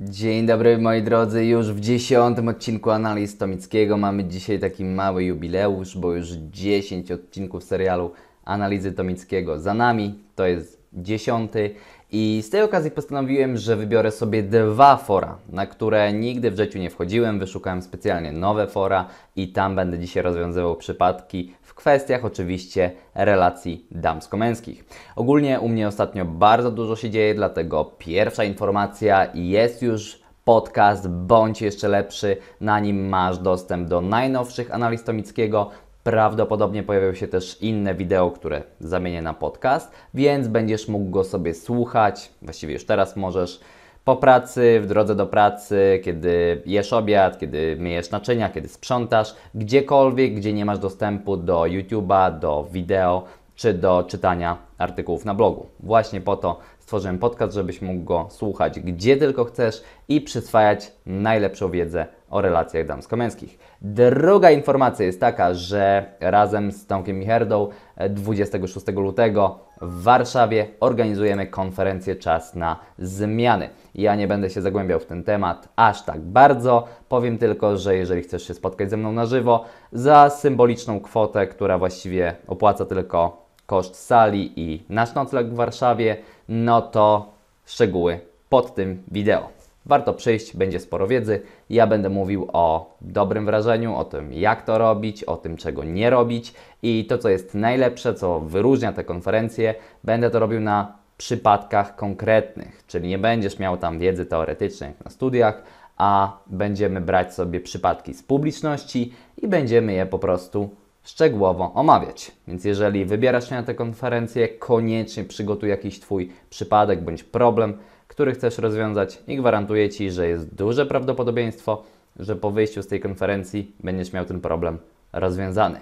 Dzień dobry moi drodzy, już w dziesiątym odcinku Analiz Tomickiego mamy dzisiaj taki mały jubileusz, bo już 10 odcinków serialu Analizy Tomickiego za nami, to jest dziesiąty i z tej okazji postanowiłem, że wybiorę sobie dwa fora, na które nigdy w życiu nie wchodziłem. Wyszukałem specjalnie nowe fora i tam będę dzisiaj rozwiązywał przypadki w kwestiach oczywiście relacji damsko-męskich. Ogólnie u mnie ostatnio bardzo dużo się dzieje, dlatego pierwsza informacja jest już podcast, bądź jeszcze lepszy. Na nim masz dostęp do najnowszych analiz Tomickiego, Prawdopodobnie pojawią się też inne wideo, które zamienię na podcast, więc będziesz mógł go sobie słuchać. Właściwie już teraz możesz po pracy, w drodze do pracy, kiedy jesz obiad, kiedy myjesz naczynia, kiedy sprzątasz, gdziekolwiek, gdzie nie masz dostępu do YouTube'a, do wideo czy do czytania artykułów na blogu. Właśnie po to stworzyłem podcast, żebyś mógł go słuchać gdzie tylko chcesz i przyswajać najlepszą wiedzę o relacjach damsko-męskich. Druga informacja jest taka, że razem z Tomkiem Micherdą 26 e, lutego w Warszawie organizujemy konferencję Czas na Zmiany. Ja nie będę się zagłębiał w ten temat aż tak bardzo. Powiem tylko, że jeżeli chcesz się spotkać ze mną na żywo, za symboliczną kwotę, która właściwie opłaca tylko koszt sali i nasz nocleg w Warszawie, no to szczegóły pod tym wideo. Warto przyjść, będzie sporo wiedzy. Ja będę mówił o dobrym wrażeniu, o tym jak to robić, o tym czego nie robić i to co jest najlepsze, co wyróżnia te konferencje, będę to robił na przypadkach konkretnych, czyli nie będziesz miał tam wiedzy teoretycznej jak na studiach, a będziemy brać sobie przypadki z publiczności i będziemy je po prostu szczegółowo omawiać. Więc jeżeli wybierasz się na tę konferencję, koniecznie przygotuj jakiś Twój przypadek bądź problem, który chcesz rozwiązać i gwarantuję Ci, że jest duże prawdopodobieństwo, że po wyjściu z tej konferencji będziesz miał ten problem rozwiązany.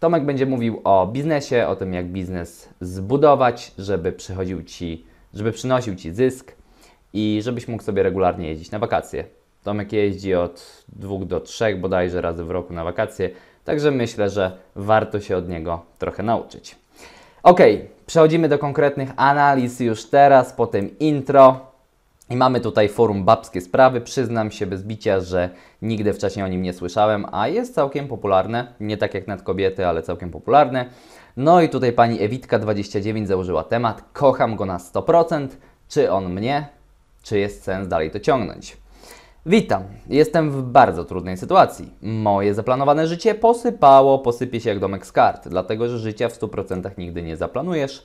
Tomek będzie mówił o biznesie, o tym jak biznes zbudować, żeby przychodził Ci, żeby przynosił Ci zysk i żebyś mógł sobie regularnie jeździć na wakacje. Tomek jeździ od dwóch do trzech bodajże razy w roku na wakacje, także myślę, że warto się od niego trochę nauczyć. Okej. Przechodzimy do konkretnych analiz już teraz, po tym intro. I mamy tutaj forum Babskie Sprawy. Przyznam się bez bicia, że nigdy wcześniej o nim nie słyszałem, a jest całkiem popularne. Nie tak jak nad kobiety, ale całkiem popularne. No i tutaj pani Ewitka29 założyła temat. Kocham go na 100%. Czy on mnie? Czy jest sens dalej to ciągnąć? Witam. Jestem w bardzo trudnej sytuacji. Moje zaplanowane życie posypało, posypie się jak domek z kart, dlatego że życia w 100% nigdy nie zaplanujesz.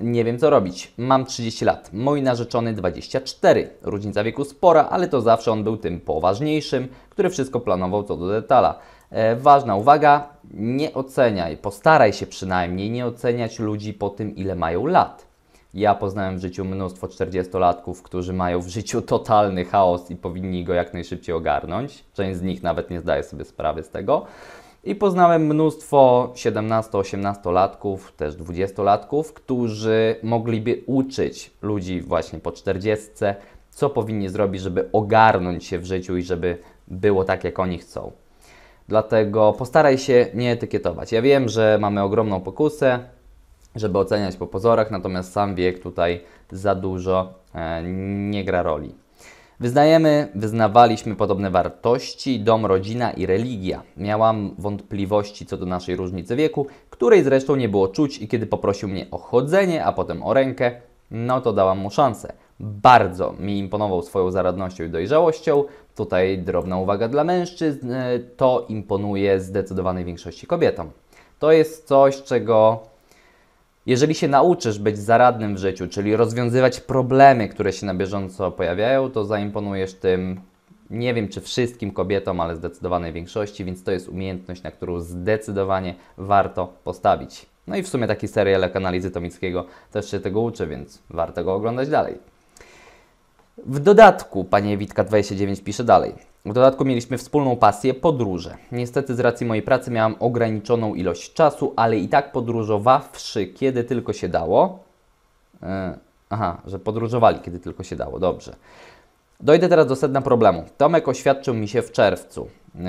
Nie wiem co robić. Mam 30 lat, mój narzeczony 24. Różnica wieku spora, ale to zawsze on był tym poważniejszym, który wszystko planował co do detala. E, ważna uwaga, nie oceniaj, postaraj się przynajmniej nie oceniać ludzi po tym ile mają lat. Ja poznałem w życiu mnóstwo 40-latków, którzy mają w życiu totalny chaos i powinni go jak najszybciej ogarnąć. Część z nich nawet nie zdaje sobie sprawy z tego. I poznałem mnóstwo 17-18-latków, też 20-latków, którzy mogliby uczyć ludzi właśnie po 40, co powinni zrobić, żeby ogarnąć się w życiu i żeby było tak, jak oni chcą. Dlatego postaraj się nie etykietować. Ja wiem, że mamy ogromną pokusę, żeby oceniać po pozorach, natomiast sam wiek tutaj za dużo e, nie gra roli. Wyznajemy, wyznawaliśmy podobne wartości, dom, rodzina i religia. Miałam wątpliwości co do naszej różnicy wieku, której zresztą nie było czuć i kiedy poprosił mnie o chodzenie, a potem o rękę, no to dałam mu szansę. Bardzo mi imponował swoją zaradnością i dojrzałością. Tutaj drobna uwaga dla mężczyzn, e, to imponuje zdecydowanej większości kobietom. To jest coś, czego jeżeli się nauczysz być zaradnym w życiu, czyli rozwiązywać problemy, które się na bieżąco pojawiają, to zaimponujesz tym, nie wiem czy wszystkim kobietom, ale zdecydowanej większości, więc to jest umiejętność, na którą zdecydowanie warto postawić. No i w sumie taki serial jak analizy Tomickiego też się tego uczy, więc warto go oglądać dalej. W dodatku, panie Witka 29 pisze dalej. W dodatku mieliśmy wspólną pasję podróże. Niestety z racji mojej pracy miałam ograniczoną ilość czasu, ale i tak podróżowawszy kiedy tylko się dało. Yy, aha, że podróżowali kiedy tylko się dało, dobrze. Dojdę teraz do sedna problemu. Tomek oświadczył mi się w czerwcu. Yy,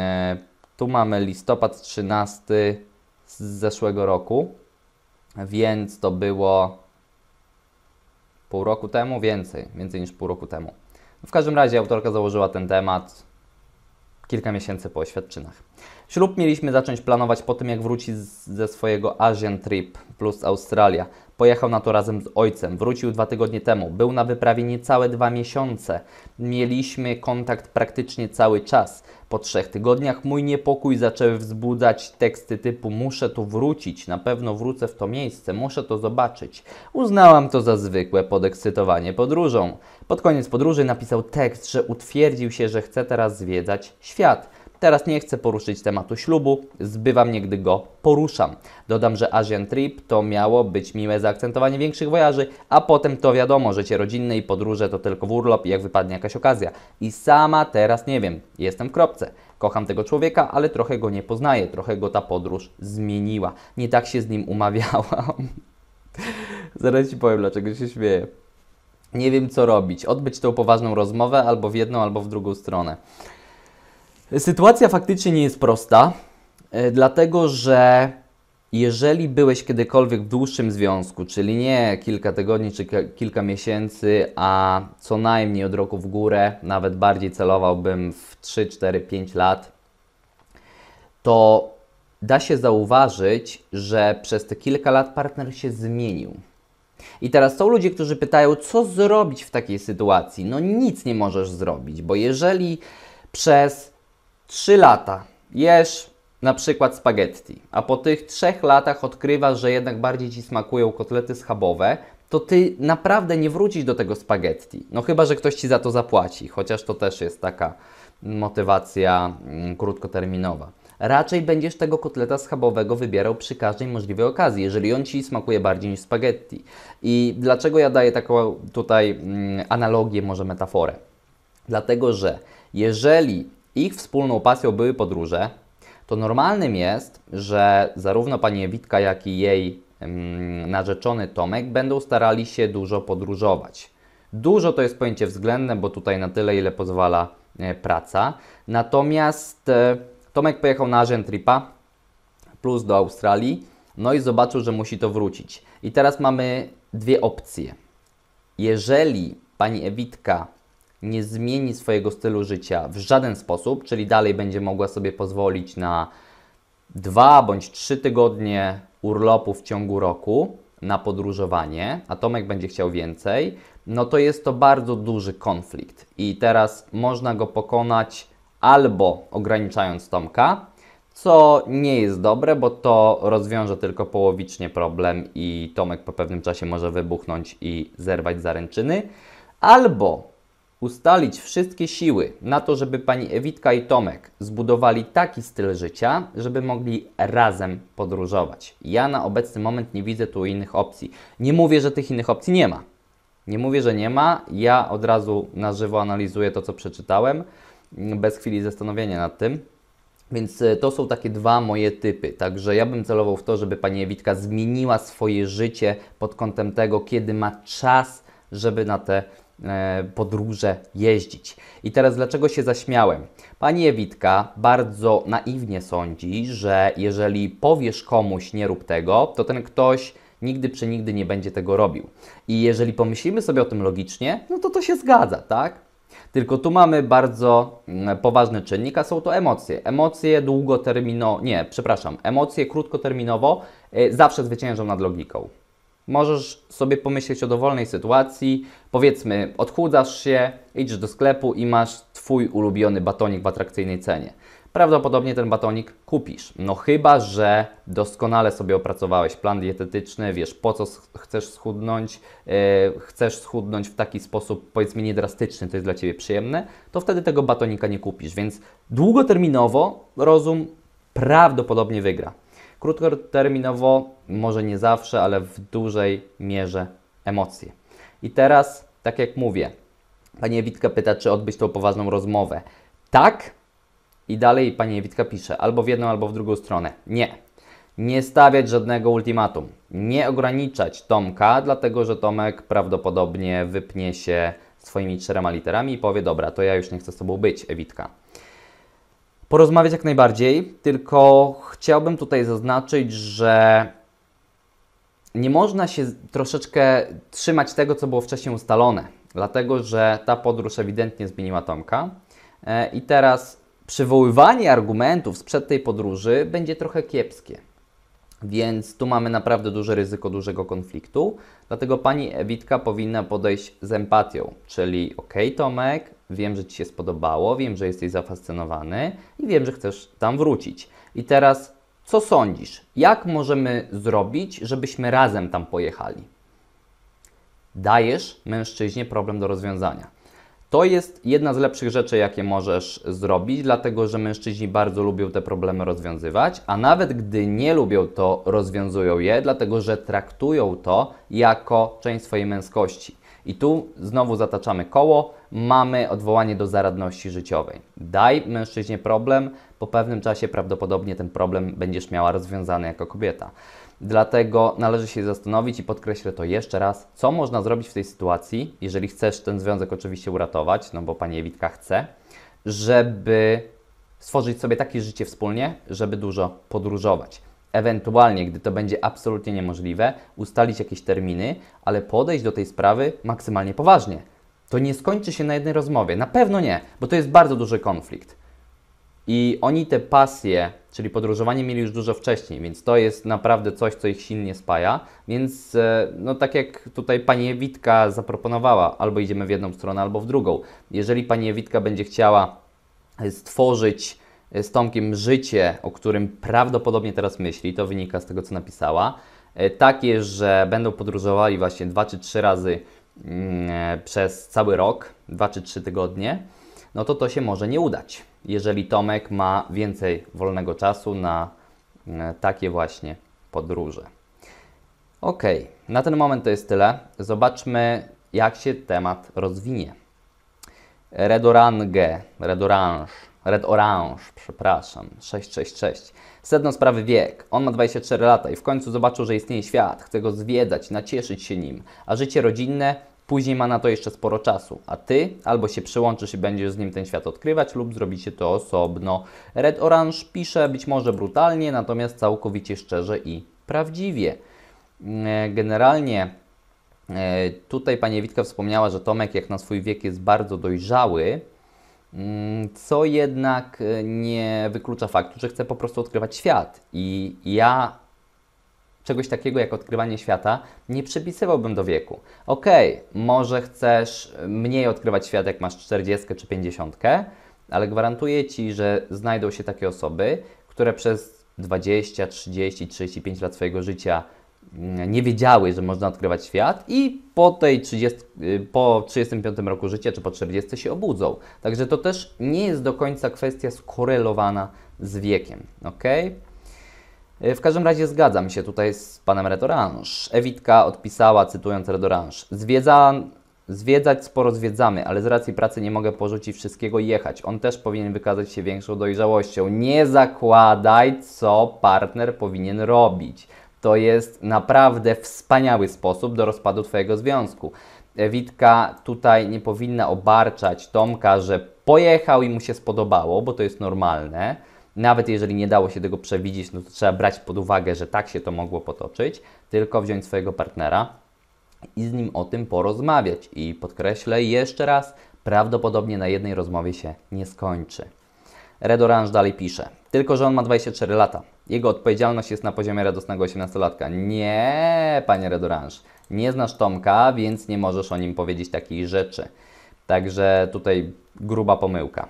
tu mamy listopad 13 z zeszłego roku, więc to było pół roku temu, więcej, więcej niż pół roku temu. W każdym razie autorka założyła ten temat kilka miesięcy po oświadczynach. Ślub mieliśmy zacząć planować po tym, jak wróci z, ze swojego Asian Trip plus Australia. Pojechał na to razem z ojcem, wrócił dwa tygodnie temu, był na wyprawie niecałe dwa miesiące. Mieliśmy kontakt praktycznie cały czas. Po trzech tygodniach mój niepokój zaczęły wzbudzać teksty typu muszę tu wrócić, na pewno wrócę w to miejsce, muszę to zobaczyć. Uznałam to za zwykłe podekscytowanie podróżą. Pod koniec podróży napisał tekst, że utwierdził się, że chce teraz zwiedzać świat. Teraz nie chcę poruszyć tematu ślubu, zbywam gdy go poruszam. Dodam, że Asian Trip to miało być miłe zaakcentowanie większych wojaży, a potem to wiadomo, życie rodzinne i podróże to tylko w urlop, jak wypadnie jakaś okazja. I sama teraz nie wiem, jestem w kropce. Kocham tego człowieka, ale trochę go nie poznaję, trochę go ta podróż zmieniła. Nie tak się z nim umawiałam. Zaraz Ci powiem, dlaczego się śmieję. Nie wiem, co robić. Odbyć tą poważną rozmowę albo w jedną, albo w drugą stronę. Sytuacja faktycznie nie jest prosta, e, dlatego że jeżeli byłeś kiedykolwiek w dłuższym związku, czyli nie kilka tygodni czy kilka miesięcy, a co najmniej od roku w górę, nawet bardziej celowałbym w 3, 4, 5 lat, to da się zauważyć, że przez te kilka lat partner się zmienił. I teraz są ludzie, którzy pytają, co zrobić w takiej sytuacji? No nic nie możesz zrobić, bo jeżeli przez 3 lata jesz na przykład spaghetti, a po tych 3 latach odkrywasz, że jednak bardziej Ci smakują kotlety schabowe, to Ty naprawdę nie wrócisz do tego spaghetti. No chyba, że ktoś Ci za to zapłaci, chociaż to też jest taka motywacja mm, krótkoterminowa. Raczej będziesz tego kotleta schabowego wybierał przy każdej możliwej okazji, jeżeli on Ci smakuje bardziej niż spaghetti. I dlaczego ja daję taką tutaj mm, analogię, może metaforę? Dlatego, że jeżeli ich wspólną pasją były podróże, to normalnym jest, że zarówno pani Ewitka, jak i jej mm, narzeczony Tomek będą starali się dużo podróżować. Dużo to jest pojęcie względne, bo tutaj na tyle, ile pozwala e, praca. Natomiast e, Tomek pojechał na agent Tripa plus do Australii, no i zobaczył, że musi to wrócić. I teraz mamy dwie opcje. Jeżeli pani Ewitka nie zmieni swojego stylu życia w żaden sposób, czyli dalej będzie mogła sobie pozwolić na dwa bądź trzy tygodnie urlopu w ciągu roku na podróżowanie, a Tomek będzie chciał więcej, no to jest to bardzo duży konflikt. I teraz można go pokonać albo ograniczając Tomka, co nie jest dobre, bo to rozwiąże tylko połowicznie problem i Tomek po pewnym czasie może wybuchnąć i zerwać zaręczyny, albo ustalić wszystkie siły na to, żeby pani Ewitka i Tomek zbudowali taki styl życia, żeby mogli razem podróżować. Ja na obecny moment nie widzę tu innych opcji. Nie mówię, że tych innych opcji nie ma. Nie mówię, że nie ma. Ja od razu na żywo analizuję to, co przeczytałem, bez chwili zastanowienia nad tym. Więc e, to są takie dwa moje typy. Także ja bym celował w to, żeby pani Ewitka zmieniła swoje życie pod kątem tego, kiedy ma czas, żeby na te E, podróże jeździć. I teraz dlaczego się zaśmiałem? Pani Ewitka bardzo naiwnie sądzi, że jeżeli powiesz komuś nie rób tego, to ten ktoś nigdy przenigdy nie będzie tego robił. I jeżeli pomyślimy sobie o tym logicznie, no to to się zgadza, tak? Tylko tu mamy bardzo mm, poważny czynnik, a są to emocje. Emocje długoterminowo, nie, przepraszam, emocje krótkoterminowo e, zawsze zwyciężą nad logiką. Możesz sobie pomyśleć o dowolnej sytuacji. Powiedzmy, odchudzasz się, idziesz do sklepu i masz Twój ulubiony batonik w atrakcyjnej cenie. Prawdopodobnie ten batonik kupisz. No chyba, że doskonale sobie opracowałeś plan dietetyczny, wiesz po co chcesz schudnąć, yy, chcesz schudnąć w taki sposób powiedzmy niedrastyczny, to jest dla Ciebie przyjemne, to wtedy tego batonika nie kupisz. Więc długoterminowo rozum prawdopodobnie wygra krótkoterminowo, może nie zawsze, ale w dużej mierze emocje. I teraz, tak jak mówię, pani Ewitka pyta, czy odbyć tą poważną rozmowę. Tak, i dalej pani Ewitka pisze, albo w jedną, albo w drugą stronę. Nie. Nie stawiać żadnego ultimatum. Nie ograniczać Tomka, dlatego że Tomek prawdopodobnie wypnie się swoimi czterema literami i powie: Dobra, to ja już nie chcę z tobą być, Ewitka porozmawiać jak najbardziej, tylko chciałbym tutaj zaznaczyć, że nie można się troszeczkę trzymać tego, co było wcześniej ustalone, dlatego że ta podróż ewidentnie zmieniła Tomka e, i teraz przywoływanie argumentów sprzed tej podróży będzie trochę kiepskie. Więc tu mamy naprawdę duże ryzyko dużego konfliktu, dlatego pani Ewitka powinna podejść z empatią, czyli ok, Tomek, Wiem, że Ci się spodobało, wiem, że jesteś zafascynowany i wiem, że chcesz tam wrócić. I teraz, co sądzisz? Jak możemy zrobić, żebyśmy razem tam pojechali? Dajesz mężczyźnie problem do rozwiązania. To jest jedna z lepszych rzeczy, jakie możesz zrobić, dlatego że mężczyźni bardzo lubią te problemy rozwiązywać, a nawet gdy nie lubią, to rozwiązują je, dlatego że traktują to jako część swojej męskości. I tu znowu zataczamy koło, mamy odwołanie do zaradności życiowej. Daj mężczyźnie problem, po pewnym czasie prawdopodobnie ten problem będziesz miała rozwiązany jako kobieta. Dlatego należy się zastanowić i podkreślę to jeszcze raz, co można zrobić w tej sytuacji, jeżeli chcesz ten związek oczywiście uratować, no bo pani Ewitka chce, żeby stworzyć sobie takie życie wspólnie, żeby dużo podróżować. Ewentualnie, gdy to będzie absolutnie niemożliwe, ustalić jakieś terminy, ale podejść do tej sprawy maksymalnie poważnie to nie skończy się na jednej rozmowie. Na pewno nie, bo to jest bardzo duży konflikt. I oni te pasje, czyli podróżowanie, mieli już dużo wcześniej, więc to jest naprawdę coś, co ich silnie spaja. Więc, e, no tak jak tutaj pani Ewitka zaproponowała, albo idziemy w jedną stronę, albo w drugą. Jeżeli pani Ewitka będzie chciała e, stworzyć e, z Tomkiem życie, o którym prawdopodobnie teraz myśli, to wynika z tego, co napisała, takie, że będą podróżowali właśnie dwa czy trzy razy Mm, e, przez cały rok, 2 czy 3 tygodnie, no to to się może nie udać. Jeżeli Tomek ma więcej wolnego czasu na mm, takie właśnie podróże. Ok, na ten moment to jest tyle. Zobaczmy, jak się temat rozwinie. Red Orange, Red Orange, Red Orange, przepraszam, 666. Sedno sprawy wiek. On ma 24 lata i w końcu zobaczył, że istnieje świat. Chce go zwiedzać, nacieszyć się nim. A życie rodzinne Później ma na to jeszcze sporo czasu, a ty albo się przyłączysz i będziesz z nim ten świat odkrywać, lub zrobicie to osobno. Red Orange pisze być może brutalnie, natomiast całkowicie szczerze i prawdziwie. Mm, e, generalnie e, tutaj pani Witka wspomniała, że Tomek jak na swój wiek jest bardzo dojrzały, Mm, co jednak e, nie wyklucza faktu, że chcę po prostu odkrywać świat. I ja czegoś takiego jak odkrywanie świata nie przypisywałbym do wieku. Okej, okay, może chcesz mniej odkrywać świat, jak masz 40 czy 50, ale gwarantuję ci, że znajdą się takie osoby, które przez 20, 30, 35 lat swojego życia nie wiedziały, że można odkrywać świat i po tej 30, y, po 35 roku życia czy po 40 się obudzą. Także to też nie jest do końca kwestia skorelowana z wiekiem, ok? W każdym razie zgadzam się tutaj z panem Redoranż. Ewitka odpisała, cytując Redoranż, Zwiedza, zwiedzać sporo zwiedzamy, ale z racji pracy nie mogę porzucić wszystkiego i jechać. On też powinien wykazać się większą dojrzałością. Nie zakładaj, co partner powinien robić to jest naprawdę wspaniały sposób do rozpadu Twojego związku. Witka tutaj nie powinna obarczać Tomka, że pojechał i mu się spodobało, bo to jest normalne. Nawet jeżeli nie dało się tego przewidzieć, no to trzeba brać pod uwagę, że tak się to mogło potoczyć, tylko wziąć swojego partnera i z nim o tym porozmawiać. I podkreślę jeszcze raz, prawdopodobnie na jednej rozmowie się nie skończy. Red Orange dalej pisze. Tylko, że on ma 24 lata. Jego odpowiedzialność jest na poziomie radosnego 18-latka. Nie, panie Redorange, nie znasz Tomka, więc nie możesz o nim powiedzieć takich rzeczy. Także tutaj gruba pomyłka.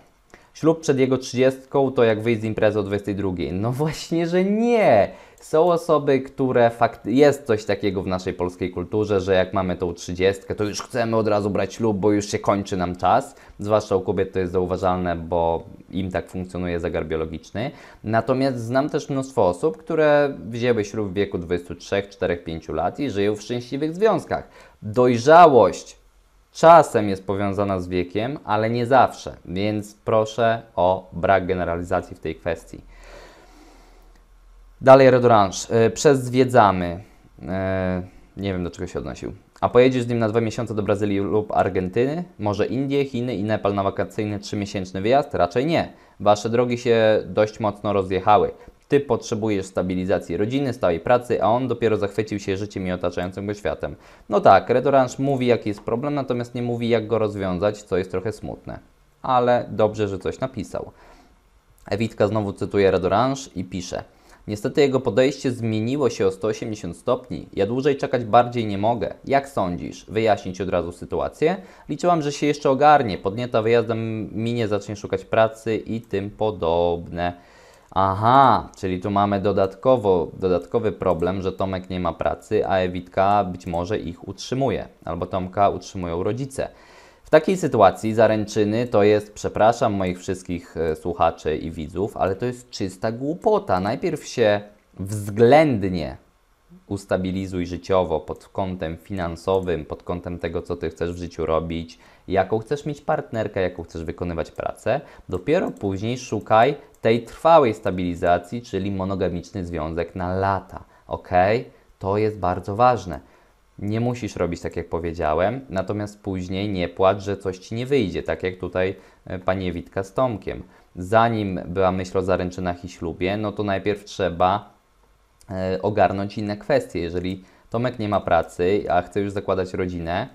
Ślub przed jego 30 to jak wyjść z imprezy o 22. No właśnie, że nie. Są osoby, które fakt... jest coś takiego w naszej polskiej kulturze, że jak mamy tą trzydziestkę, to już chcemy od razu brać ślub, bo już się kończy nam czas. Zwłaszcza u kobiet to jest zauważalne, bo im tak funkcjonuje zegar biologiczny. Natomiast znam też mnóstwo osób, które wzięły ślub w wieku 23, 4, 5 lat i żyją w szczęśliwych związkach. Dojrzałość czasem jest powiązana z wiekiem, ale nie zawsze, więc proszę o brak generalizacji w tej kwestii. Dalej Red Orange. E, Przez zwiedzamy. E, nie wiem do czego się odnosił. A pojedziesz z nim na dwa miesiące do Brazylii lub Argentyny? Może Indie, Chiny i Nepal na wakacyjny trzymiesięczny wyjazd? Raczej nie. Wasze drogi się dość mocno rozjechały. Ty potrzebujesz stabilizacji rodziny, stałej pracy, a on dopiero zachwycił się życiem i otaczającym go światem. No tak, Red Orange mówi jaki jest problem, natomiast nie mówi jak go rozwiązać, co jest trochę smutne. Ale dobrze, że coś napisał. Ewitka znowu cytuje Red Orange i pisze – Niestety jego podejście zmieniło się o 180 stopni. Ja dłużej czekać bardziej nie mogę. Jak sądzisz? Wyjaśnić od razu sytuację? Liczyłam, że się jeszcze ogarnie. Podnieta wyjazdem minie, zacznie szukać pracy i tym podobne. Aha, czyli tu mamy dodatkowo, dodatkowy problem, że Tomek nie ma pracy, a Ewitka być może ich utrzymuje. Albo Tomka utrzymują rodzice takiej sytuacji zaręczyny to jest, przepraszam moich wszystkich e, słuchaczy i widzów, ale to jest czysta głupota. Najpierw się względnie ustabilizuj życiowo pod kątem finansowym, pod kątem tego, co ty chcesz w życiu robić, jaką chcesz mieć partnerkę, jaką chcesz wykonywać pracę. Dopiero później szukaj tej trwałej stabilizacji, czyli monogamiczny związek na lata. Ok? To jest bardzo ważne nie musisz robić tak, jak powiedziałem, natomiast później nie płacz, że coś ci nie wyjdzie, tak jak tutaj e, pani Witka z Tomkiem. Zanim była myśl o zaręczynach i ślubie, no to najpierw trzeba e, ogarnąć inne kwestie. Jeżeli Tomek nie ma pracy, a chce już zakładać rodzinę,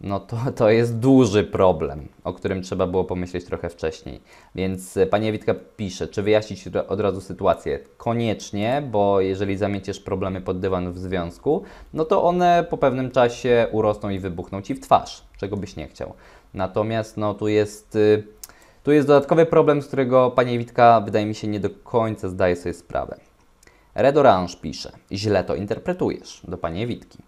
no to, to jest duży problem, o którym trzeba było pomyśleć trochę wcześniej. Więc e, pani Witka pisze, czy wyjaśnić od razu sytuację? Koniecznie, bo jeżeli zamieciesz problemy pod dywan w związku, no to one po pewnym czasie urosną i wybuchną ci w twarz, czego byś nie chciał. Natomiast no tu jest... Y, tu jest dodatkowy problem, z którego pani Witka, wydaje mi się, nie do końca zdaje sobie sprawę. Red Orange pisze, źle to interpretujesz do pani Witki.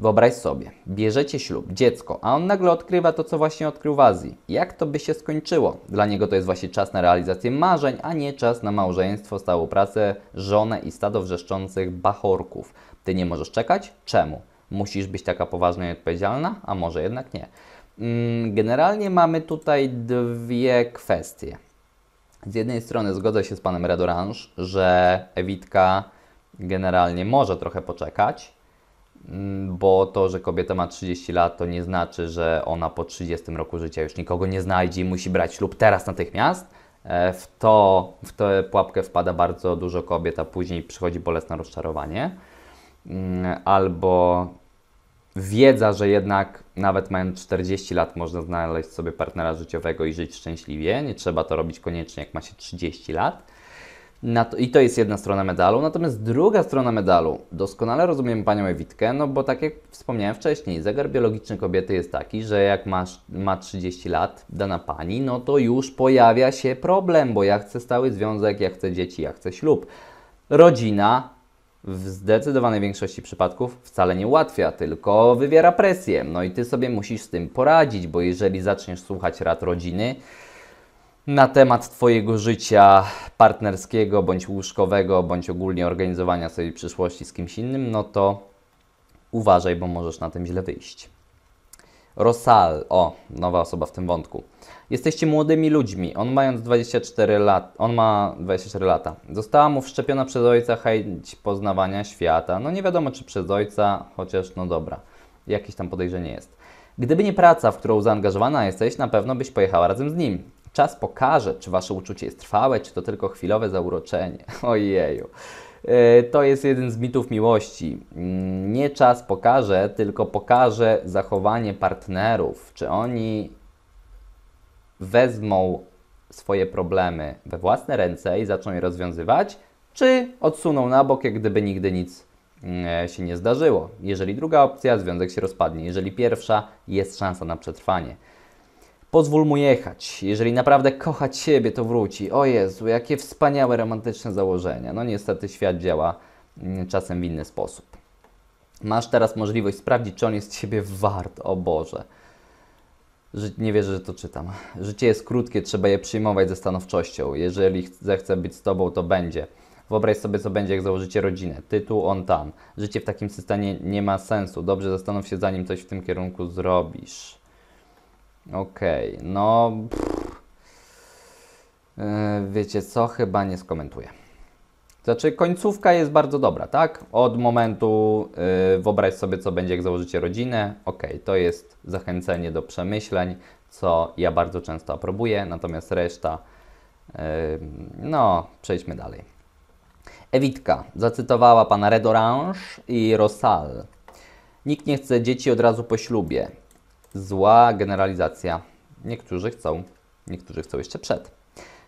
Wyobraź sobie, bierzecie ślub, dziecko, a on nagle odkrywa to, co właśnie odkrył w Azji. Jak to by się skończyło? Dla niego to jest właśnie czas na realizację marzeń, a nie czas na małżeństwo, stałą pracę, żonę i stado wrzeszczących bachorków. Ty nie możesz czekać? Czemu? Musisz być taka poważna i odpowiedzialna? A może jednak nie. Mm, generalnie mamy tutaj dwie kwestie. Z jednej strony zgodzę się z panem Redoranż, że Ewitka generalnie może trochę poczekać, Mm, bo to, że kobieta ma 30 lat, to nie znaczy, że ona po 30 roku życia już nikogo nie znajdzie i musi brać ślub teraz natychmiast. E, w, to, w tę pułapkę wpada bardzo dużo kobiet, a później przychodzi bolesne rozczarowanie. Mm, albo wiedza, że jednak nawet mając 40 lat można znaleźć sobie partnera życiowego i żyć szczęśliwie. Nie trzeba to robić koniecznie, jak ma się 30 lat. To, I to jest jedna strona medalu. Natomiast druga strona medalu, doskonale rozumiem panią Ewitkę, no bo tak jak wspomniałem wcześniej, zegar biologiczny kobiety jest taki, że jak masz, ma 30 lat dana pani, no to już pojawia się problem, bo ja chcę stały związek, ja chcę dzieci, ja chcę ślub. Rodzina w zdecydowanej większości przypadków wcale nie ułatwia, tylko wywiera presję. No i ty sobie musisz z tym poradzić, bo jeżeli zaczniesz słuchać rad rodziny, na temat Twojego życia partnerskiego, bądź łóżkowego, bądź ogólnie organizowania swojej przyszłości z kimś innym, no to uważaj, bo możesz na tym źle wyjść. Rosal, o, nowa osoba w tym wątku. Jesteście młodymi ludźmi. On mając 24 lat, on ma 24 lata. Została mu wszczepiona przez ojca chęć poznawania świata. No nie wiadomo czy przez ojca, chociaż no dobra. Jakieś tam podejrzenie jest. Gdyby nie praca, w którą zaangażowana jesteś, na pewno byś pojechała razem z nim. Czas pokaże, czy wasze uczucie jest trwałe, czy to tylko chwilowe zauroczenie. Ojeju. E, to jest jeden z mitów miłości. Mm, nie czas pokaże, tylko pokaże zachowanie partnerów, czy oni wezmą swoje problemy we własne ręce i zaczną je rozwiązywać, czy odsuną na bok, jak gdyby nigdy nic mm, e, się nie zdarzyło. Jeżeli druga opcja, związek się rozpadnie. Jeżeli pierwsza, jest szansa na przetrwanie. Pozwól mu jechać. Jeżeli naprawdę kocha Ciebie, to wróci. O Jezu, jakie wspaniałe romantyczne założenia. No niestety świat działa mm, czasem w inny sposób. Masz teraz możliwość sprawdzić, czy on jest Ciebie wart. O Boże. Ży nie wierzę, że to czytam. Życie jest krótkie, trzeba je przyjmować ze stanowczością. Jeżeli zechce być z Tobą, to będzie. Wyobraź sobie, co będzie, jak założycie rodzinę. Tytuł on tam. Życie w takim systemie nie ma sensu. Dobrze zastanów się, zanim coś w tym kierunku zrobisz. Okej, okay, no. Pff, e, wiecie co, chyba nie skomentuję. Znaczy, końcówka jest bardzo dobra, tak? Od momentu yy, wyobraź sobie, co będzie, jak założycie rodzinę. Ok, to jest zachęcenie do przemyśleń, co ja bardzo często aprobuję, natomiast reszta, yy, no, przejdźmy dalej. Ewitka zacytowała pana Red Orange i Rosal. Nikt nie chce dzieci od razu po ślubie zła generalizacja. Niektórzy chcą, niektórzy chcą jeszcze przed.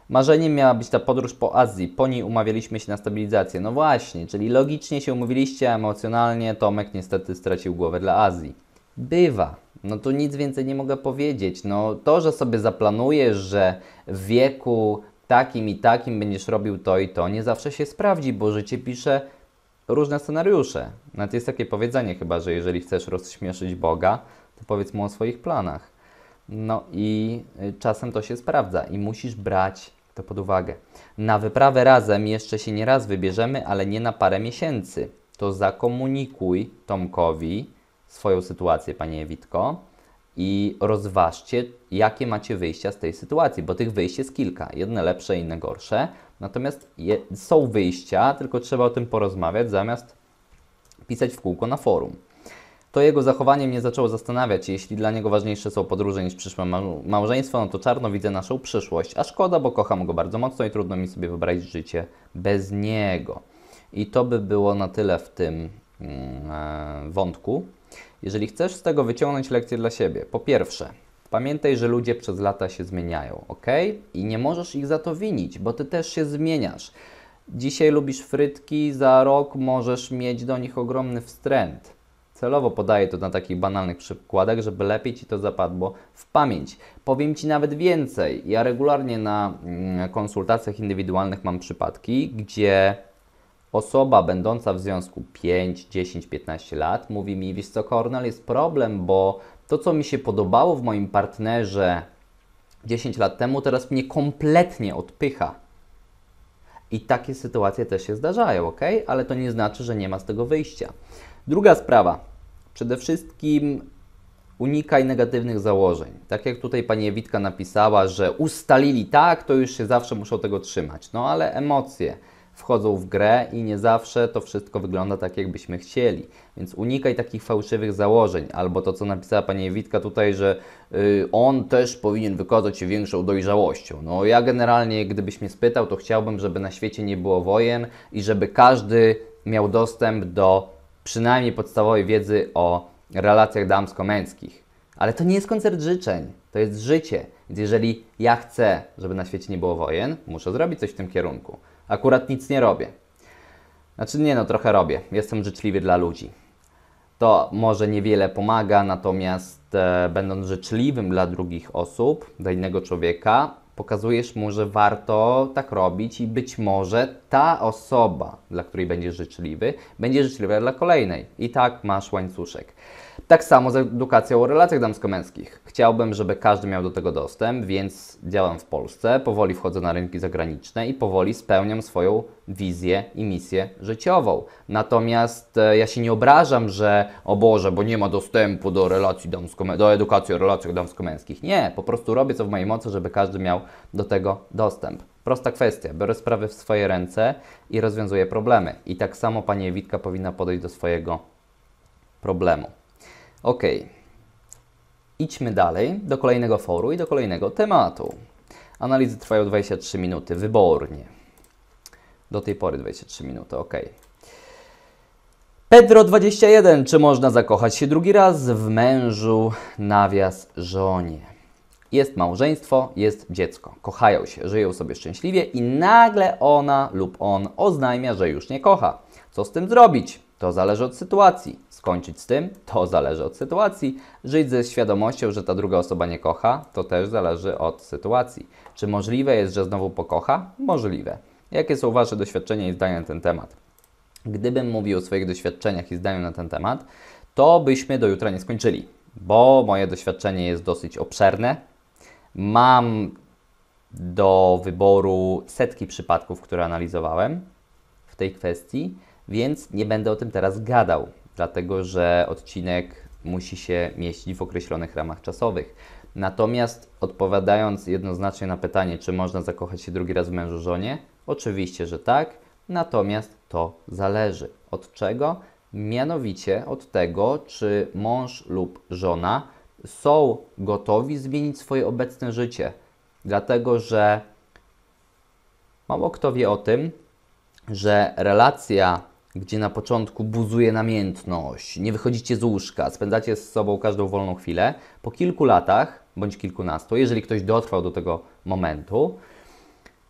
Marzeniem miała być ta podróż po Azji, po niej umawialiśmy się na stabilizację. No właśnie, czyli logicznie się umówiliście, a emocjonalnie Tomek niestety stracił głowę dla Azji. Bywa. No tu nic więcej nie mogę powiedzieć. No to, że sobie zaplanujesz, że w wieku takim i takim będziesz robił to i to, nie zawsze się sprawdzi, bo życie pisze różne scenariusze. No to jest takie powiedzenie chyba, że jeżeli chcesz rozśmieszyć Boga, to powiedz mu o swoich planach. No i y, czasem to się sprawdza i musisz brać to pod uwagę. Na wyprawę razem jeszcze się nie raz wybierzemy, ale nie na parę miesięcy. To zakomunikuj Tomkowi swoją sytuację, panie Witko, i rozważcie, jakie macie wyjścia z tej sytuacji, bo tych wyjść jest kilka. Jedne lepsze, inne gorsze. Natomiast je, są wyjścia, tylko trzeba o tym porozmawiać, zamiast pisać w kółko na forum. To jego zachowanie mnie zaczęło zastanawiać. Jeśli dla niego ważniejsze są podróże niż przyszłe małżeństwo, no to czarno widzę naszą przyszłość. A szkoda, bo kocham go bardzo mocno i trudno mi sobie wyobrazić życie bez niego. I to by było na tyle w tym yy, wątku. Jeżeli chcesz z tego wyciągnąć lekcję dla siebie, po pierwsze, pamiętaj, że ludzie przez lata się zmieniają, ok? I nie możesz ich za to winić, bo ty też się zmieniasz. Dzisiaj lubisz frytki, za rok możesz mieć do nich ogromny wstręt. Celowo podaję to na takich banalnych przykładach, żeby lepiej Ci to zapadło w pamięć. Powiem Ci nawet więcej. Ja regularnie na mm, konsultacjach indywidualnych mam przypadki, gdzie osoba będąca w związku 5, 10, 15 lat mówi mi, wiesz co Kornel, jest problem, bo to co mi się podobało w moim partnerze 10 lat temu, teraz mnie kompletnie odpycha. I takie sytuacje też się zdarzają, ok? Ale to nie znaczy, że nie ma z tego wyjścia. Druga sprawa. Przede wszystkim unikaj negatywnych założeń. Tak jak tutaj pani Ewitka napisała, że ustalili tak, to już się zawsze muszą tego trzymać. No ale emocje wchodzą w grę i nie zawsze to wszystko wygląda tak, jakbyśmy chcieli. Więc unikaj takich fałszywych założeń, albo to, co napisała pani Ewitka tutaj, że yy, on też powinien wykazać się większą dojrzałością. No ja generalnie, gdybyś mnie spytał, to chciałbym, żeby na świecie nie było wojen i żeby każdy miał dostęp do przynajmniej podstawowej wiedzy o relacjach damsko-męskich. Ale to nie jest koncert życzeń, to jest życie. Więc jeżeli ja chcę, żeby na świecie nie było wojen, muszę zrobić coś w tym kierunku. Akurat nic nie robię. Znaczy nie no, trochę robię. Jestem życzliwy dla ludzi. To może niewiele pomaga, natomiast e, będąc życzliwym dla drugich osób, dla innego człowieka, pokazujesz mu, że warto tak robić i być może ta osoba, dla której będziesz życzliwy, będzie życzliwa dla kolejnej. I tak masz łańcuszek. Tak samo z edukacją o relacjach damsko-męskich. Chciałbym, żeby każdy miał do tego dostęp, więc działam w Polsce, powoli wchodzę na rynki zagraniczne i powoli spełniam swoją wizję i misję życiową. Natomiast e, ja się nie obrażam, że o Boże, bo nie ma dostępu do relacji damsko do edukacji o relacjach damsko-męskich. Nie, po prostu robię co w mojej mocy, żeby każdy miał do tego dostęp. Prosta kwestia, biorę sprawy w swoje ręce i rozwiązuję problemy. I tak samo pani Jewitka powinna podejść do swojego problemu. Ok. Idźmy dalej do kolejnego foru i do kolejnego tematu. Analizy trwają 23 minuty, wybornie. Do tej pory 23 minuty, ok. Pedro 21. Czy można zakochać się drugi raz w mężu, nawias żonie? Jest małżeństwo, jest dziecko. Kochają się, żyją sobie szczęśliwie i nagle ona lub on oznajmia, że już nie kocha. Co z tym zrobić? To zależy od sytuacji. Skończyć z tym, to zależy od sytuacji. Żyć ze świadomością, że ta druga osoba nie kocha, to też zależy od sytuacji. Czy możliwe jest, że znowu pokocha? Możliwe. Jakie są Wasze doświadczenia i zdania na ten temat? Gdybym mówił o swoich doświadczeniach i zdaniu na ten temat, to byśmy do jutra nie skończyli, bo moje doświadczenie jest dosyć obszerne. Mam do wyboru setki przypadków, które analizowałem w tej kwestii więc nie będę o tym teraz gadał, dlatego że odcinek musi się mieścić w określonych ramach czasowych. Natomiast odpowiadając jednoznacznie na pytanie, czy można zakochać się drugi raz w mężu żonie, oczywiście, że tak, natomiast to zależy. Od czego? Mianowicie od tego, czy mąż lub żona są gotowi zmienić swoje obecne życie. Dlatego, że mało kto wie o tym, że relacja gdzie na początku buzuje namiętność, nie wychodzicie z łóżka, spędzacie z sobą każdą wolną chwilę, po kilku latach bądź kilkunastu, jeżeli ktoś dotrwał do tego momentu,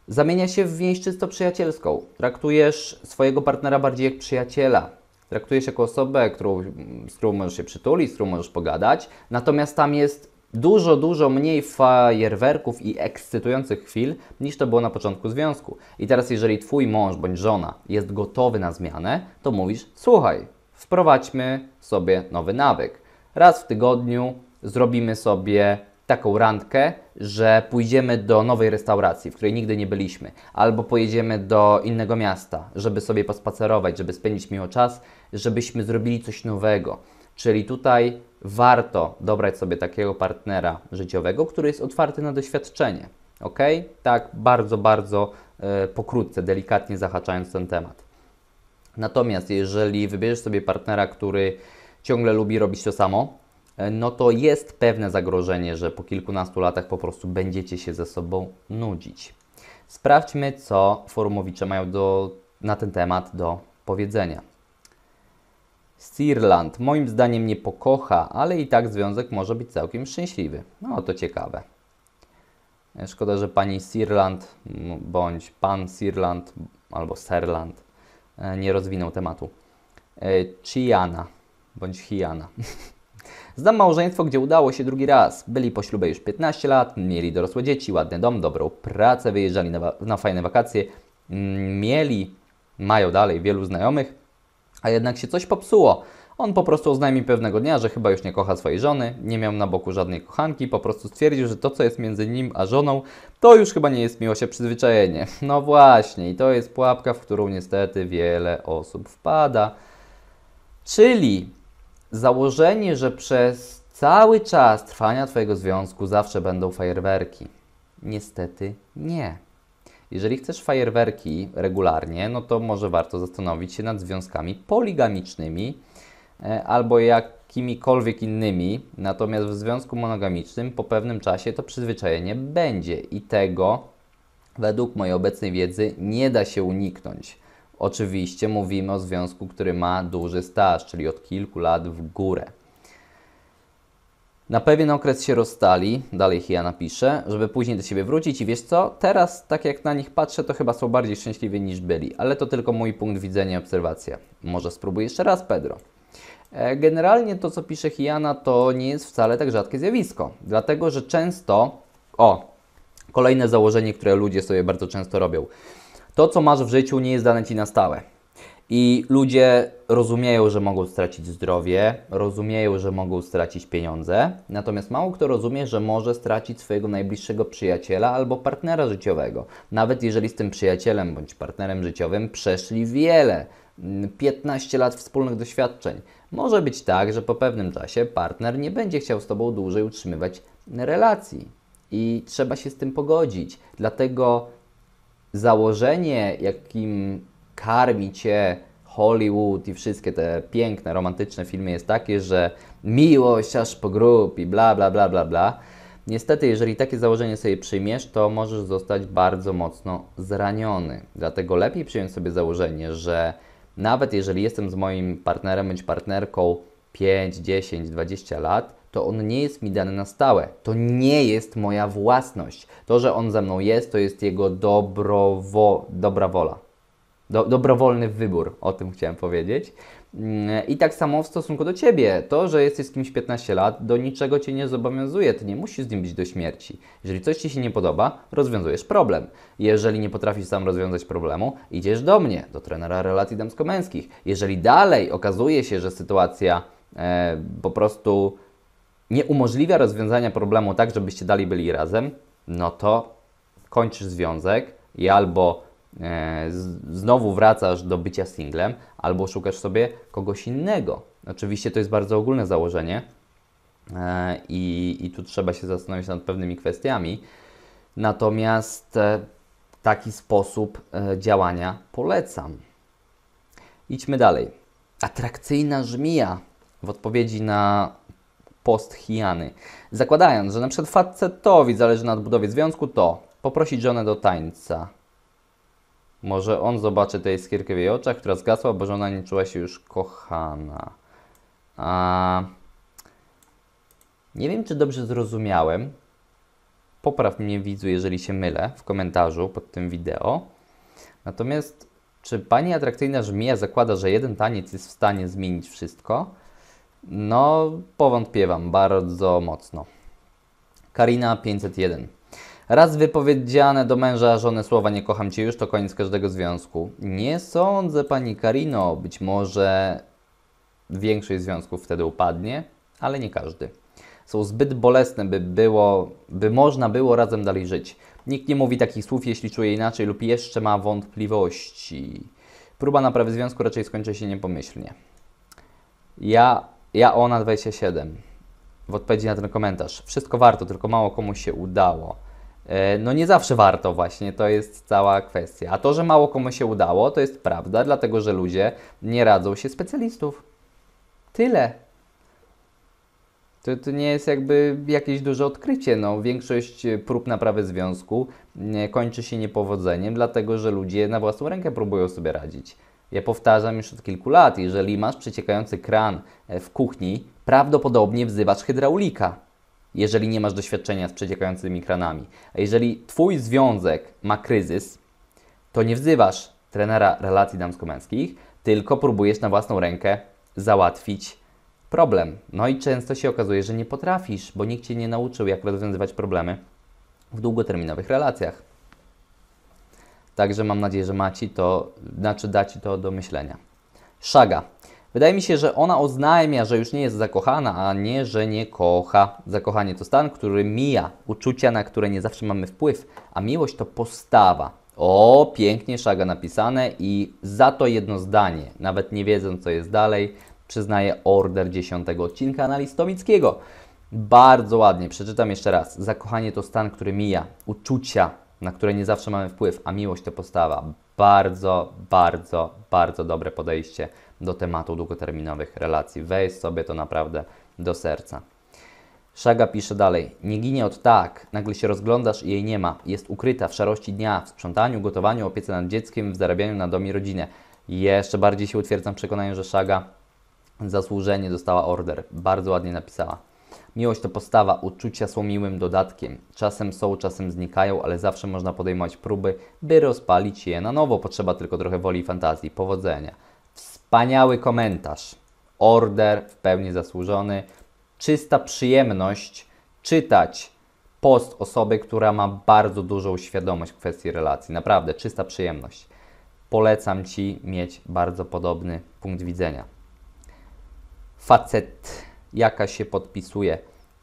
zamienia się w więź czysto przyjacielską. Traktujesz swojego partnera bardziej jak przyjaciela. Traktujesz jako osobę, którą, z którą możesz się przytulić, z którą możesz pogadać, natomiast tam jest dużo, dużo mniej fajerwerków i ekscytujących chwil niż to było na początku związku. I teraz, jeżeli twój mąż bądź żona jest gotowy na zmianę, to mówisz: Słuchaj, wprowadźmy sobie nowy nawyk. Raz w tygodniu zrobimy sobie taką randkę, że pójdziemy do nowej restauracji, w której nigdy nie byliśmy, albo pojedziemy do innego miasta, żeby sobie pospacerować, żeby spędzić miło czas, żebyśmy zrobili coś nowego. Czyli tutaj warto dobrać sobie takiego partnera życiowego, który jest otwarty na doświadczenie. Ok? Tak, bardzo, bardzo e, pokrótce, delikatnie zahaczając ten temat. Natomiast jeżeli wybierzesz sobie partnera, który ciągle lubi robić to samo, e, no to jest pewne zagrożenie, że po kilkunastu latach po prostu będziecie się ze sobą nudzić. Sprawdźmy, co forumowicze mają do, na ten temat do powiedzenia. Sirland moim zdaniem nie pokocha, ale i tak związek może być całkiem szczęśliwy. No to ciekawe. E, szkoda, że pani Sirland bądź pan Sirland albo Serland e, nie rozwinął tematu. E, Chiana bądź Hiana. Znam małżeństwo, gdzie udało się drugi raz. Byli po ślubie już 15 lat, mieli dorosłe dzieci, ładny dom, dobrą pracę, wyjeżdżali na, na fajne wakacje, mieli, mają dalej wielu znajomych a jednak się coś popsuło. On po prostu oznajmił pewnego dnia, że chyba już nie kocha swojej żony, nie miał na boku żadnej kochanki, po prostu stwierdził, że to, co jest między nim a żoną, to już chyba nie jest miłość, a przyzwyczajenie. No właśnie, i to jest pułapka, w którą niestety wiele osób wpada. Czyli założenie, że przez cały czas trwania Twojego związku zawsze będą fajerwerki. Niestety nie. Jeżeli chcesz fajerwerki regularnie, no to może warto zastanowić się nad związkami poligamicznymi e, albo jakimikolwiek innymi. Natomiast w związku monogamicznym po pewnym czasie to przyzwyczajenie będzie i tego według mojej obecnej wiedzy nie da się uniknąć. Oczywiście mówimy o związku, który ma duży staż, czyli od kilku lat w górę. Na pewien okres się rozstali, dalej ja napiszę, żeby później do siebie wrócić i wiesz co, teraz tak jak na nich patrzę, to chyba są bardziej szczęśliwi niż byli, ale to tylko mój punkt widzenia i obserwacja. Może spróbuję jeszcze raz, Pedro. E, generalnie to, co pisze Hiana, to nie jest wcale tak rzadkie zjawisko, dlatego że często. O, kolejne założenie, które ludzie sobie bardzo często robią. To, co masz w życiu, nie jest dane ci na stałe. I ludzie rozumieją, że mogą stracić zdrowie, rozumieją, że mogą stracić pieniądze, natomiast mało kto rozumie, że może stracić swojego najbliższego przyjaciela albo partnera życiowego. Nawet jeżeli z tym przyjacielem bądź partnerem życiowym przeszli wiele, 15 mm, lat wspólnych doświadczeń. Może być tak, że po pewnym czasie partner nie będzie chciał z Tobą dłużej utrzymywać relacji i trzeba się z tym pogodzić. Dlatego założenie, jakim karmi cię Hollywood i wszystkie te piękne, romantyczne filmy jest takie, że miłość aż po grób i bla, bla, bla, bla, bla. Niestety, jeżeli takie założenie sobie przyjmiesz, to możesz zostać bardzo mocno zraniony. Dlatego lepiej przyjąć sobie założenie, że nawet jeżeli jestem z moim partnerem bądź partnerką 5, 10, 20 lat, to on nie jest mi dany na stałe. To nie jest moja własność. To, że on ze mną jest, to jest jego dobrowo, dobra wola. Do, dobrowolny wybór, o tym chciałem powiedzieć. Mm, I tak samo w stosunku do ciebie. To, że jesteś z kimś 15 lat, do niczego cię nie zobowiązuje. Ty nie musisz z nim być do śmierci. Jeżeli coś ci się nie podoba, rozwiązujesz problem. Jeżeli nie potrafisz sam rozwiązać problemu, idziesz do mnie, do trenera relacji damsko-męskich. Jeżeli dalej okazuje się, że sytuacja e, po prostu nie umożliwia rozwiązania problemu tak, żebyście dalej byli razem, no to kończysz związek i albo E, znowu wracasz do bycia singlem albo szukasz sobie kogoś innego. Oczywiście to jest bardzo ogólne założenie e, i, i tu trzeba się zastanowić nad pewnymi kwestiami. Natomiast e, taki sposób działania polecam. Idźmy dalej. Atrakcyjna żmija w odpowiedzi na post Hiany. Zakładając, że na przykład facetowi zależy na odbudowie związku, to poprosić żonę do tańca, może on zobaczy tę iskierkę w jej oczach, która zgasła, bo żona nie czuła się już kochana. A... Nie wiem, czy dobrze zrozumiałem. Popraw mnie widzu, jeżeli się mylę, w komentarzu pod tym wideo. Natomiast, czy pani atrakcyjna żmija zakłada, że jeden taniec jest w stanie zmienić wszystko? No, powątpiewam bardzo mocno. Karina 501. Raz wypowiedziane do męża żony słowa nie kocham cię już, to koniec każdego związku. Nie sądzę, pani Karino. Być może większość związków wtedy upadnie, ale nie każdy. Są zbyt bolesne, by, było, by można było razem dalej żyć. Nikt nie mówi takich słów, jeśli czuje inaczej lub jeszcze ma wątpliwości. Próba naprawy związku raczej skończy się niepomyślnie. Ja, ja ona 27. W odpowiedzi na ten komentarz. Wszystko warto, tylko mało komu się udało. E, no nie zawsze warto właśnie, to jest cała kwestia. A to, że mało komu się udało, to jest prawda, dlatego że ludzie nie radzą się specjalistów. Tyle. To, to nie jest jakby jakieś duże odkrycie. No, większość prób naprawy związku kończy się niepowodzeniem, dlatego że ludzie na własną rękę próbują sobie radzić. Ja powtarzam już od kilku lat, jeżeli masz przeciekający kran e, w kuchni, prawdopodobnie wzywasz hydraulika jeżeli nie masz doświadczenia z przeciekającymi kranami. A jeżeli Twój związek ma kryzys, to nie wzywasz trenera relacji damsko-męskich, tylko próbujesz na własną rękę załatwić problem. No i często się okazuje, że nie potrafisz, bo nikt Cię nie nauczył, jak rozwiązywać problemy w długoterminowych relacjach. Także mam nadzieję, że macie to, znaczy dacie to do myślenia. Szaga. Wydaje mi się, że ona oznajmia, że już nie jest zakochana, a nie, że nie kocha. Zakochanie to stan, który mija, uczucia, na które nie zawsze mamy wpływ, a miłość to postawa. O, pięknie szaga napisane i za to jedno zdanie, nawet nie wiedząc co jest dalej, przyznaję order 10 odcinka Analistomickiego. Bardzo ładnie, przeczytam jeszcze raz. Zakochanie to stan, który mija, uczucia, na które nie zawsze mamy wpływ, a miłość to postawa. Bardzo, bardzo, bardzo dobre podejście do tematu długoterminowych relacji. Weź sobie to naprawdę do serca. Szaga pisze dalej. Nie ginie od tak. Nagle się rozglądasz i jej nie ma. Jest ukryta w szarości dnia, w sprzątaniu, gotowaniu, opiece nad dzieckiem, w zarabianiu na dom i rodzinę. Jeszcze bardziej się utwierdzam w przekonaniu, że Szaga zasłużenie dostała order. Bardzo ładnie napisała. Miłość to postawa, uczucia są miłym dodatkiem. Czasem są, czasem znikają, ale zawsze można podejmować próby, by rozpalić je na nowo. Potrzeba tylko trochę woli i fantazji. Powodzenia. Wspaniały komentarz. Order w pełni zasłużony. Czysta przyjemność czytać post osoby, która ma bardzo dużą świadomość kwestii relacji. Naprawdę, czysta przyjemność. Polecam Ci mieć bardzo podobny punkt widzenia. Facet, jaka się podpisuje,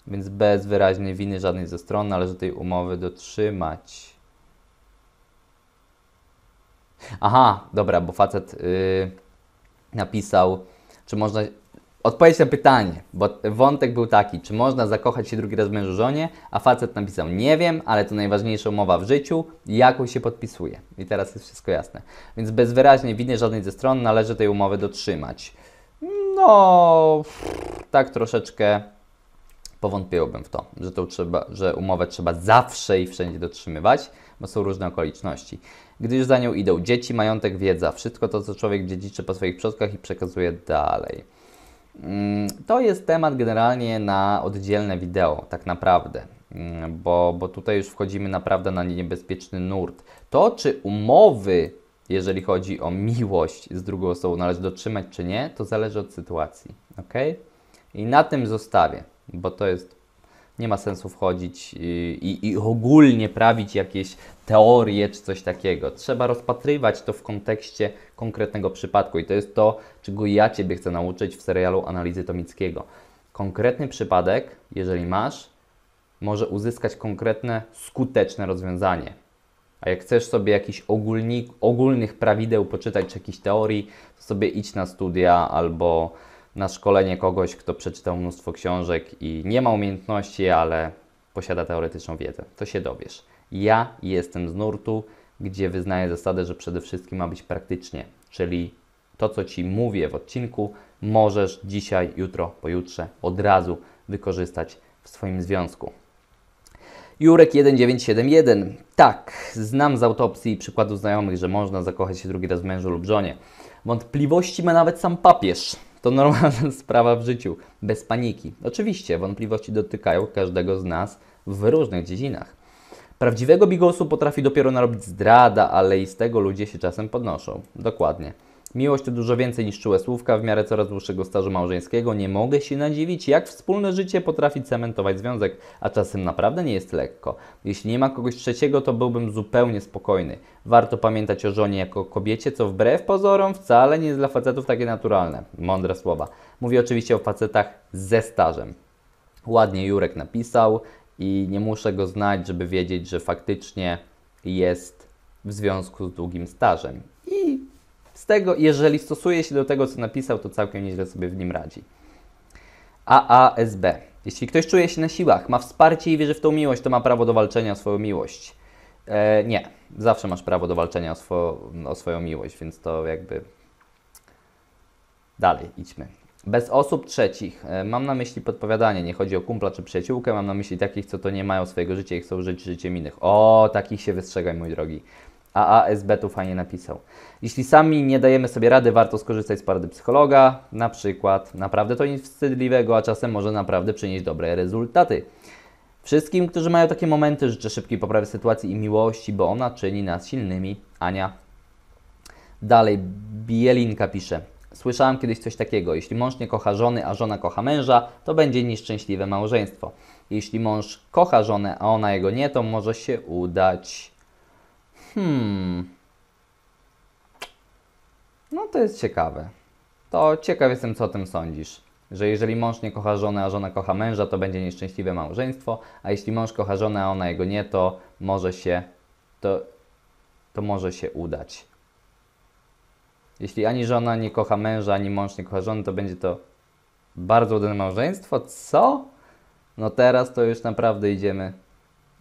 więc bez wyraźnej winy żadnej ze stron należy tej umowy dotrzymać. Aha, dobra, bo facet. Yy napisał, czy można. Odpowiedź na pytanie, bo wątek był taki, czy można zakochać się drugi raz w mężu żonie, a facet napisał, nie wiem, ale to najważniejsza umowa w życiu, jaką się podpisuje. I teraz jest wszystko jasne. Więc bez wyraźnej winy żadnej ze stron należy tej umowy dotrzymać. No, tak troszeczkę powątpiłbym w to, że, to trzeba, że umowę trzeba zawsze i wszędzie dotrzymywać, bo są różne okoliczności gdyż za nią idą dzieci, majątek, wiedza, wszystko to, co człowiek dziedziczy po swoich przodkach i przekazuje dalej. Mm, to jest temat generalnie na oddzielne wideo, tak naprawdę, mm, bo, bo tutaj już wchodzimy naprawdę na niebezpieczny nurt. To, czy umowy, jeżeli chodzi o miłość z drugą osobą, należy dotrzymać, czy nie, to zależy od sytuacji, ok? I na tym zostawię, bo to jest nie ma sensu wchodzić y, i, i, ogólnie prawić jakieś teorie czy coś takiego. Trzeba rozpatrywać to w kontekście konkretnego przypadku i to jest to, czego ja Ciebie chcę nauczyć w serialu Analizy Tomickiego. Konkretny przypadek, jeżeli masz, może uzyskać konkretne, skuteczne rozwiązanie. A jak chcesz sobie jakichś ogólnych prawideł poczytać czy jakichś teorii, to sobie idź na studia albo na szkolenie kogoś, kto przeczytał mnóstwo książek i nie ma umiejętności, ale posiada teoretyczną wiedzę. To się dowiesz. Ja jestem z nurtu, gdzie wyznaję zasadę, że przede wszystkim ma być praktycznie, czyli to, co Ci mówię w odcinku, możesz dzisiaj, jutro, pojutrze od razu wykorzystać w swoim związku. Jurek 1971. Tak, znam z autopsji i przykładu znajomych, że można zakochać się drugi raz w mężu lub żonie. Wątpliwości ma nawet sam papież. To normalna sprawa w życiu, bez paniki. Oczywiście wątpliwości dotykają każdego z nas w różnych dziedzinach. Prawdziwego bigosu potrafi dopiero narobić zdrada, ale i z tego ludzie się czasem podnoszą. Dokładnie. Miłość to dużo więcej niż czułe słówka. W miarę coraz dłuższego stażu małżeńskiego nie mogę się nadziwić, jak wspólne życie potrafi cementować związek, a czasem naprawdę nie jest lekko. Jeśli nie ma kogoś trzeciego, to byłbym zupełnie spokojny. Warto pamiętać o żonie jako o kobiecie, co wbrew pozorom wcale nie jest dla facetów takie naturalne. Mądre słowa. Mówię oczywiście o facetach ze stażem. Ładnie Jurek napisał i nie muszę go znać, żeby wiedzieć, że faktycznie jest w związku z długim stażem z tego, jeżeli stosuje się do tego, co napisał, to całkiem nieźle sobie w nim radzi. AASB. Jeśli ktoś czuje się na siłach, ma wsparcie i wierzy w tą miłość, to ma prawo do walczenia o swoją miłość. E, nie, zawsze masz prawo do walczenia o, swo, o swoją miłość, więc to jakby. Dalej, idźmy. Bez osób trzecich. E, mam na myśli podpowiadanie, nie chodzi o kumpla czy przyjaciółkę, mam na myśli takich, co to nie mają swojego życia i chcą żyć życiem innych. O, takich się wystrzegaj, mój drogi. AASB tu fajnie napisał. Jeśli sami nie dajemy sobie rady, warto skorzystać z porady psychologa, na przykład. Naprawdę to nic wstydliwego, a czasem może naprawdę przynieść dobre rezultaty. Wszystkim, którzy mają takie momenty, życzę szybkiej poprawy sytuacji i miłości, bo ona czyni nas silnymi. Ania. Dalej, Bielinka pisze. Słyszałam kiedyś coś takiego. Jeśli mąż nie kocha żony, a żona kocha męża, to będzie nieszczęśliwe małżeństwo. Jeśli mąż kocha żonę, a ona jego nie, to może się udać Hmm. No to jest ciekawe. To ciekaw jestem, co o tym sądzisz. Że jeżeli mąż nie kocha żony, a żona kocha męża, to będzie nieszczęśliwe małżeństwo, a jeśli mąż kocha żonę, a ona jego nie, to może się to, to może się udać. Jeśli ani żona nie kocha męża, ani mąż nie kocha żony, to będzie to bardzo udane małżeństwo. Co? No teraz to już naprawdę idziemy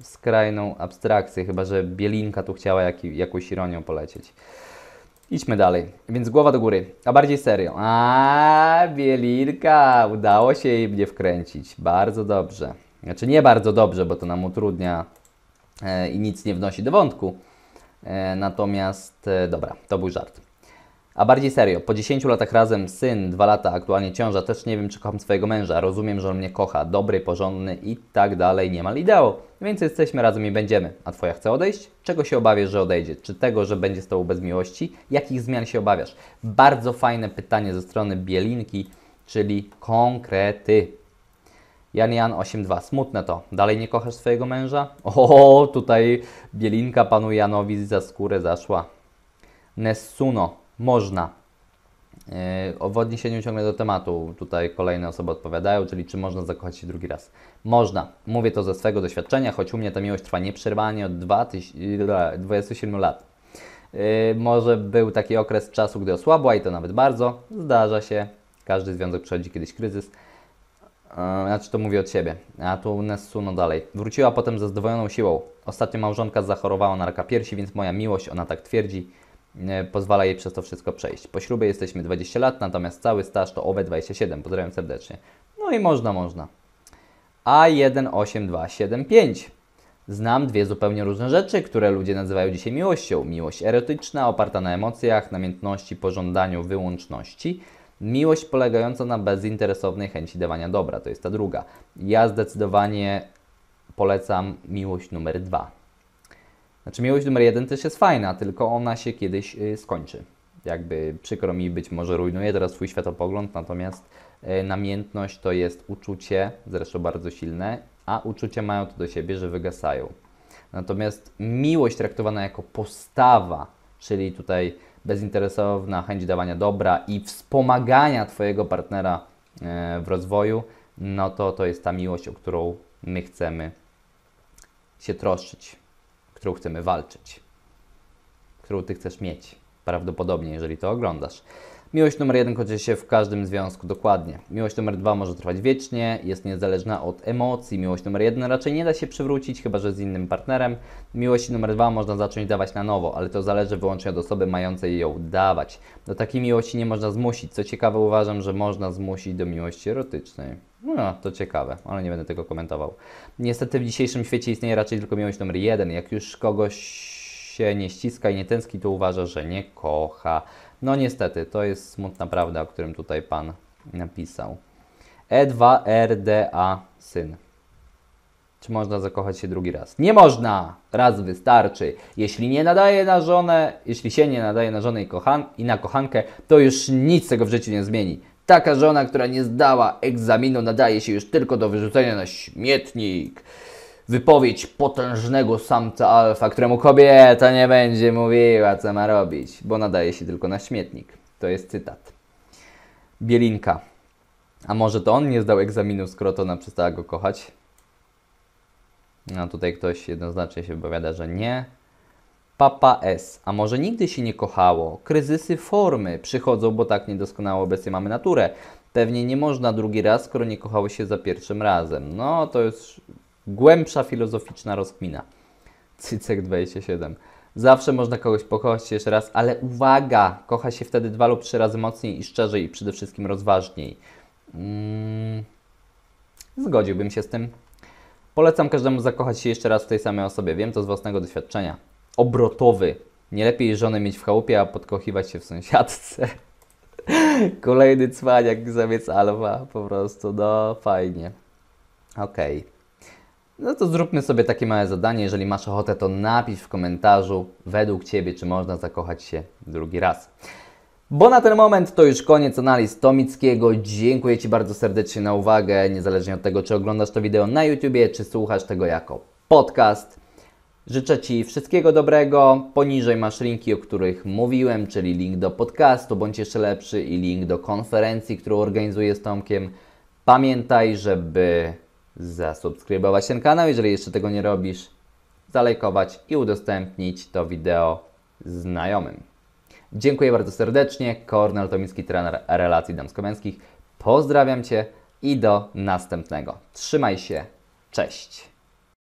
skrajną abstrakcję, chyba że Bielinka tu chciała jak, jakąś ironią polecieć. Idźmy dalej. Więc głowa do góry, a bardziej serio. A Bielinka, udało się jej mnie wkręcić. Bardzo dobrze. Znaczy nie bardzo dobrze, bo to nam utrudnia e, i nic nie wnosi do wątku. E, natomiast e, dobra, to był żart. A bardziej serio, po 10 latach razem, syn, 2 lata, aktualnie ciąża, też nie wiem, czy kocham swojego męża. Rozumiem, że on mnie kocha, dobry, porządny i tak dalej, niemal ideał. Więc jesteśmy razem i będziemy. A twoja chce odejść? Czego się obawiasz, że odejdzie? Czy tego, że będzie z tobą bez miłości? Jakich zmian się obawiasz? Bardzo fajne pytanie ze strony Bielinki, czyli konkrety. Jan Jan 8.2. Smutne to. Dalej nie kochasz swojego męża? O, tutaj Bielinka panu Janowi za skórę zaszła. Nessuno. Można. Yy, w odniesieniu ciągle do tematu, tutaj kolejne osoby odpowiadają, czyli czy można zakochać się drugi raz? Można. Mówię to ze swojego doświadczenia, choć u mnie ta miłość trwa nieprzerwanie od 27 yy, lat. Yy, może był taki okres czasu, gdy osłabła i to nawet bardzo. Zdarza się. Każdy związek przechodzi kiedyś kryzys. znaczy to mówię od siebie, a tu Nessuno dalej. Wróciła potem ze zdwojoną siłą. Ostatnio małżonka zachorowała na raka piersi, więc moja miłość, ona tak twierdzi, E, pozwala jej przez to wszystko przejść. Po ślubie jesteśmy 20 lat, natomiast cały staż to owe 27. Pozdrawiam serdecznie. No i można, można. A18275. Znam dwie zupełnie różne rzeczy, które ludzie nazywają dzisiaj miłością. Miłość erotyczna, oparta na emocjach, namiętności, pożądaniu, wyłączności. Miłość polegająca na bezinteresownej chęci dawania dobra, to jest ta druga. Ja zdecydowanie polecam miłość numer dwa. Znaczy miłość numer jeden też jest fajna, tylko ona się kiedyś y, skończy. Jakby przykro mi, być może rujnuje teraz swój światopogląd, natomiast y, namiętność to jest uczucie, zresztą bardzo silne, a uczucia mają to do siebie, że wygasają. Natomiast miłość traktowana jako postawa, czyli tutaj bezinteresowna chęć dawania dobra i wspomagania Twojego partnera y, w rozwoju, no to to jest ta miłość, o którą my chcemy się troszczyć którą chcemy walczyć, którą Ty chcesz mieć, prawdopodobnie, jeżeli to oglądasz. Miłość numer jeden kończy się w każdym związku dokładnie. Miłość numer dwa może trwać wiecznie, jest niezależna od emocji. Miłość numer jeden raczej nie da się przywrócić, chyba że z innym partnerem. Miłość numer dwa można zacząć dawać na nowo, ale to zależy wyłącznie od osoby mającej ją dawać. Do takiej miłości nie można zmusić. Co ciekawe, uważam, że można zmusić do miłości erotycznej. No, to ciekawe, ale nie będę tego komentował. Niestety w dzisiejszym świecie istnieje raczej tylko miłość numer jeden. Jak już kogoś się nie ściska i nie tęskni, to uważa, że nie kocha. No niestety, to jest smutna prawda, o którym tutaj Pan napisał. E2RDA syn. Czy można zakochać się drugi raz? Nie można! Raz wystarczy. Jeśli nie nadaje na żonę, jeśli się nie nadaje na żonę i, kochan i na kochankę, to już nic tego w życiu nie zmieni. Taka żona, która nie zdała egzaminu, nadaje się już tylko do wyrzucenia na śmietnik. Wypowiedź potężnego samca alfa, któremu kobieta nie będzie mówiła, co ma robić, bo nadaje się tylko na śmietnik. To jest cytat. Bielinka. A może to on nie zdał egzaminu, skoro to ona przestała go kochać? No tutaj ktoś jednoznacznie się wypowiada, że nie. Papa S. A może nigdy się nie kochało? Kryzysy formy przychodzą, bo tak niedoskonałe obecnie mamy naturę. Pewnie nie można drugi raz, skoro nie kochało się za pierwszym razem. No, to jest głębsza filozoficzna rozkmina. Cycek 27. Zawsze można kogoś pokochać jeszcze raz, ale uwaga! Kocha się wtedy dwa lub trzy razy mocniej i szczerzej i przede wszystkim rozważniej. Mm, zgodziłbym się z tym. Polecam każdemu zakochać się jeszcze raz w tej samej osobie. Wiem to z własnego doświadczenia obrotowy. Nie lepiej żonę mieć w chałupie, a podkochiwać się w sąsiadce. Kolejny cwaniak, zamiast alfa, po prostu, no fajnie. Okej. Okay. No to zróbmy sobie takie małe zadanie. Jeżeli masz ochotę, to napisz w komentarzu według Ciebie, czy można zakochać się drugi raz. Bo na ten moment to już koniec analiz Tomickiego. Dziękuję Ci bardzo serdecznie na uwagę, niezależnie od tego, czy oglądasz to wideo na YouTubie, czy słuchasz tego jako podcast. Życzę Ci wszystkiego dobrego. Poniżej masz linki, o których mówiłem, czyli link do podcastu, bądź jeszcze lepszy i link do konferencji, którą organizuję z Tomkiem. Pamiętaj, żeby zasubskrybować ten kanał, jeżeli jeszcze tego nie robisz, zalajkować i udostępnić to wideo znajomym. Dziękuję bardzo serdecznie. Kornel Tomiński, trener relacji damsko-męskich. Pozdrawiam Cię i do następnego. Trzymaj się. Cześć.